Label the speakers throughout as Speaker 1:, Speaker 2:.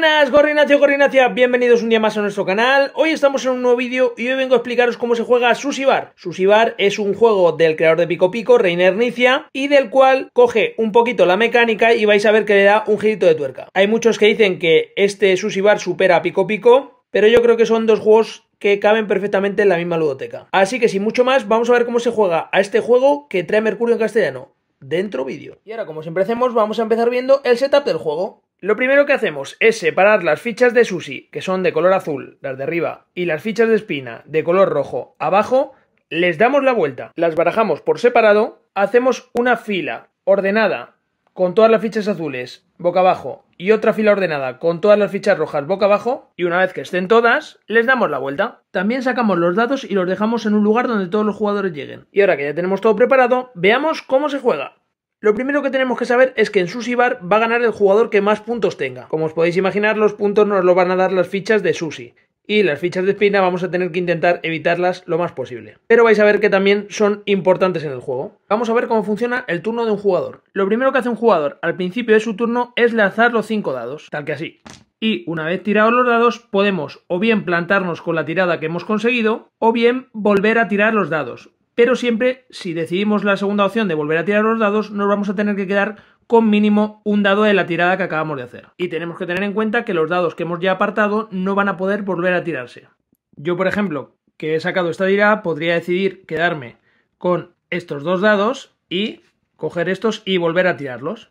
Speaker 1: buenas, Gorrinacio, Gorrinacia, bienvenidos un día más a nuestro canal. Hoy estamos en un nuevo vídeo y hoy vengo a explicaros cómo se juega Sushi Susibar es un juego del creador de Pico Pico, Reiner Nicia, y del cual coge un poquito la mecánica y vais a ver que le da un girito de tuerca. Hay muchos que dicen que este Susibar supera a Pico Pico, pero yo creo que son dos juegos que caben perfectamente en la misma ludoteca. Así que sin mucho más, vamos a ver cómo se juega a este juego que trae Mercurio en castellano. Dentro vídeo. Y ahora, como siempre hacemos, vamos a empezar viendo el setup del juego. Lo primero que hacemos es separar las fichas de sushi, que son de color azul, las de arriba, y las fichas de espina, de color rojo, abajo, les damos la vuelta, las barajamos por separado, hacemos una fila ordenada con todas las fichas azules boca abajo y otra fila ordenada con todas las fichas rojas boca abajo y una vez que estén todas les damos la vuelta. También sacamos los dados y los dejamos en un lugar donde todos los jugadores lleguen. Y ahora que ya tenemos todo preparado, veamos cómo se juega. Lo primero que tenemos que saber es que en Sushi Bar va a ganar el jugador que más puntos tenga. Como os podéis imaginar, los puntos nos los van a dar las fichas de Susi. Y las fichas de espina vamos a tener que intentar evitarlas lo más posible. Pero vais a ver que también son importantes en el juego. Vamos a ver cómo funciona el turno de un jugador. Lo primero que hace un jugador al principio de su turno es lanzar los 5 dados, tal que así. Y una vez tirados los dados, podemos o bien plantarnos con la tirada que hemos conseguido, o bien volver a tirar los dados. Pero siempre, si decidimos la segunda opción de volver a tirar los dados, nos vamos a tener que quedar con mínimo un dado de la tirada que acabamos de hacer. Y tenemos que tener en cuenta que los dados que hemos ya apartado no van a poder volver a tirarse. Yo, por ejemplo, que he sacado esta tirada, podría decidir quedarme con estos dos dados y coger estos y volver a tirarlos.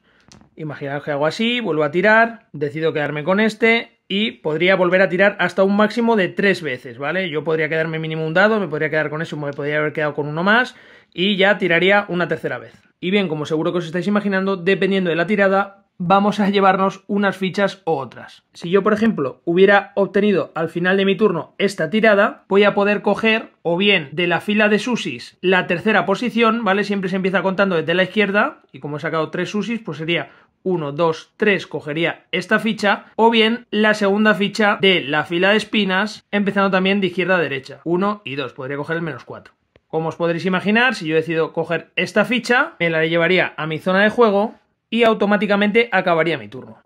Speaker 1: Imaginaos que hago así, vuelvo a tirar, decido quedarme con este y podría volver a tirar hasta un máximo de tres veces, ¿vale? Yo podría quedarme mínimo un dado, me podría quedar con eso, me podría haber quedado con uno más y ya tiraría una tercera vez. Y bien, como seguro que os estáis imaginando, dependiendo de la tirada, vamos a llevarnos unas fichas u otras. Si yo, por ejemplo, hubiera obtenido al final de mi turno esta tirada, voy a poder coger o bien de la fila de susis la tercera posición, ¿vale? Siempre se empieza contando desde la izquierda y como he sacado tres susis pues sería 1, 2, 3 cogería esta ficha o bien la segunda ficha de la fila de espinas empezando también de izquierda a derecha 1 y 2 podría coger el menos 4 como os podréis imaginar si yo decido coger esta ficha me la llevaría a mi zona de juego y automáticamente acabaría mi turno.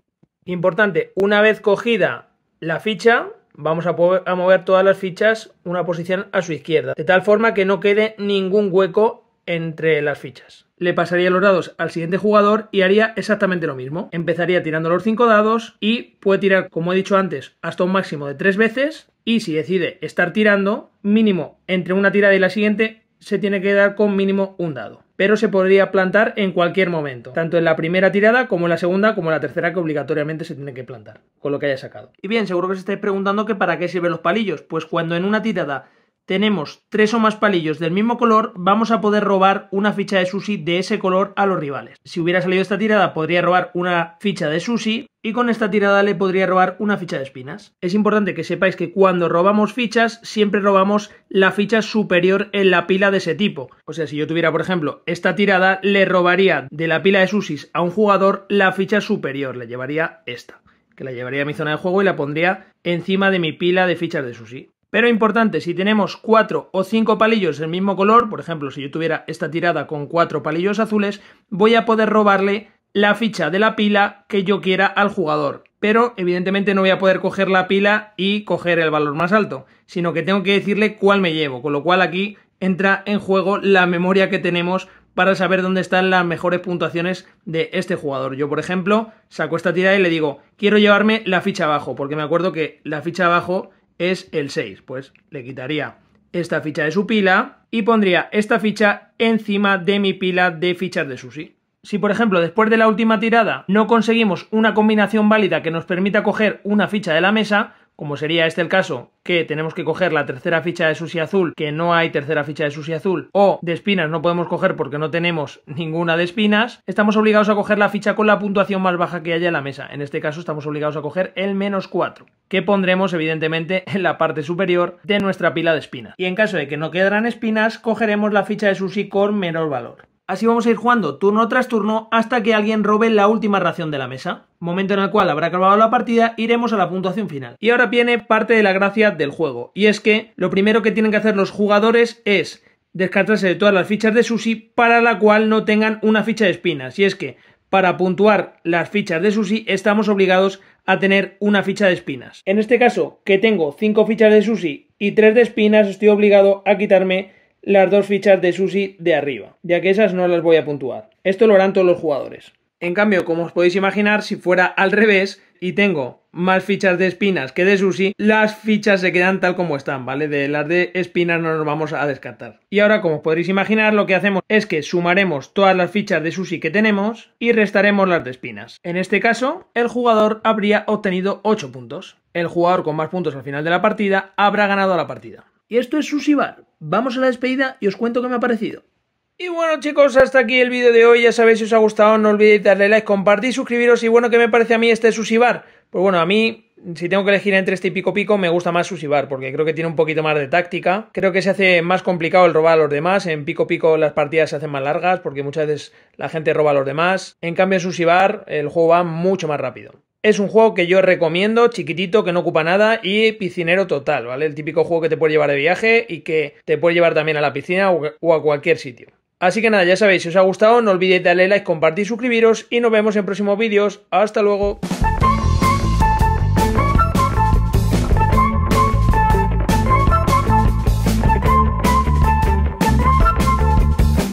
Speaker 1: Importante, una vez cogida la ficha, vamos a, poder, mover todas las fichas una posición a su izquierda, de tal forma que no quede ningún hueco entre las fichas. Le pasaría los dados al siguiente jugador y haría exactamente lo mismo. Empezaría tirando los cinco dados y puede tirar, como he dicho antes, hasta un máximo de tres veces. Y si decide estar tirando, mínimo entre una tirada y la siguiente, se tiene que dar con mínimo un dado. Pero se podría plantar en cualquier momento, tanto en la primera tirada como en la segunda como en la tercera que obligatoriamente se tiene que plantar, con lo que haya sacado. Y bien, seguro que os estáis preguntando que para qué sirven los palillos. Pues cuando en una tirada tenemos tres o más palillos del mismo color, vamos a poder robar una ficha de sushi de ese color a los rivales. Si hubiera salido esta tirada, podría robar una ficha de sushi y con esta tirada le podría robar una ficha de espinas. Es importante que sepáis que cuando robamos fichas, siempre robamos la ficha superior en la pila de ese tipo. O sea, si yo tuviera, por ejemplo, esta tirada, le robaría de la pila de sushis a un jugador la ficha superior, le llevaría esta, que la llevaría a mi zona de juego y la pondría encima de mi pila de fichas de sushi. Pero importante, si tenemos cuatro o cinco palillos del mismo color, por ejemplo, si yo tuviera esta tirada con cuatro palillos azules, voy a poder robarle la ficha de la pila que yo quiera al jugador. Pero evidentemente no voy a poder coger la pila y coger el valor más alto, sino que tengo que decirle cuál me llevo, con lo cual aquí entra en juego la memoria que tenemos para saber dónde están las mejores puntuaciones de este jugador. Yo, por ejemplo, saco esta tirada y le digo, quiero llevarme la ficha abajo, porque me acuerdo que la ficha abajo es el 6. Pues le quitaría esta ficha de su pila y pondría esta ficha encima de mi pila de fichas de sushi. Si por ejemplo después de la última tirada no conseguimos una combinación válida que nos permita coger una ficha de la mesa, como sería este el caso, que tenemos que coger la tercera ficha de sushi Azul, que no hay tercera ficha de sushi Azul, o de espinas no podemos coger porque no tenemos ninguna de espinas, estamos obligados a coger la ficha con la puntuación más baja que haya en la mesa. En este caso estamos obligados a coger el menos 4, que pondremos evidentemente en la parte superior de nuestra pila de espinas. Y en caso de que no quedaran espinas, cogeremos la ficha de sushi con menor valor. Así vamos a ir jugando turno tras turno hasta que alguien robe la última ración de la mesa. Momento en el cual habrá acabado la partida, iremos a la puntuación final. Y ahora viene parte de la gracia del juego, y es que lo primero que tienen que hacer los jugadores es descartarse de todas las fichas de sushi para la cual no tengan una ficha de espinas. Y es que para puntuar las fichas de sushi estamos obligados a tener una ficha de espinas. En este caso, que tengo 5 fichas de sushi y 3 de espinas, estoy obligado a quitarme las dos fichas de Susi de arriba, ya que esas no las voy a puntuar. Esto lo harán todos los jugadores. En cambio, como os podéis imaginar, si fuera al revés y tengo más fichas de espinas que de Susi, las fichas se quedan tal como están, ¿vale? De las de espinas no nos vamos a descartar. Y ahora, como os podéis imaginar, lo que hacemos es que sumaremos todas las fichas de Susi que tenemos y restaremos las de espinas. En este caso, el jugador habría obtenido 8 puntos. El jugador con más puntos al final de la partida habrá ganado la partida. Y esto es Susibar. Vamos a la despedida y os cuento qué me ha parecido. Y bueno chicos, hasta aquí el vídeo de hoy, ya sabéis si os ha gustado, no olvidéis darle like, compartir, suscribiros y bueno, ¿qué me parece a mí este Susibar? Pues bueno, a mí, si tengo que elegir entre este y Pico Pico, me gusta más Susibar porque creo que tiene un poquito más de táctica, creo que se hace más complicado el robar a los demás, en Pico Pico las partidas se hacen más largas, porque muchas veces la gente roba a los demás, en cambio en Susibar el juego va mucho más rápido. Es un juego que yo recomiendo, chiquitito, que no ocupa nada y piscinero total, ¿vale? El típico juego que te puede llevar de viaje y que te puede llevar también a la piscina o a cualquier sitio. Así que nada, ya sabéis, si os ha gustado, no olvidéis darle like, compartir, suscribiros y nos vemos en próximos vídeos. Hasta luego.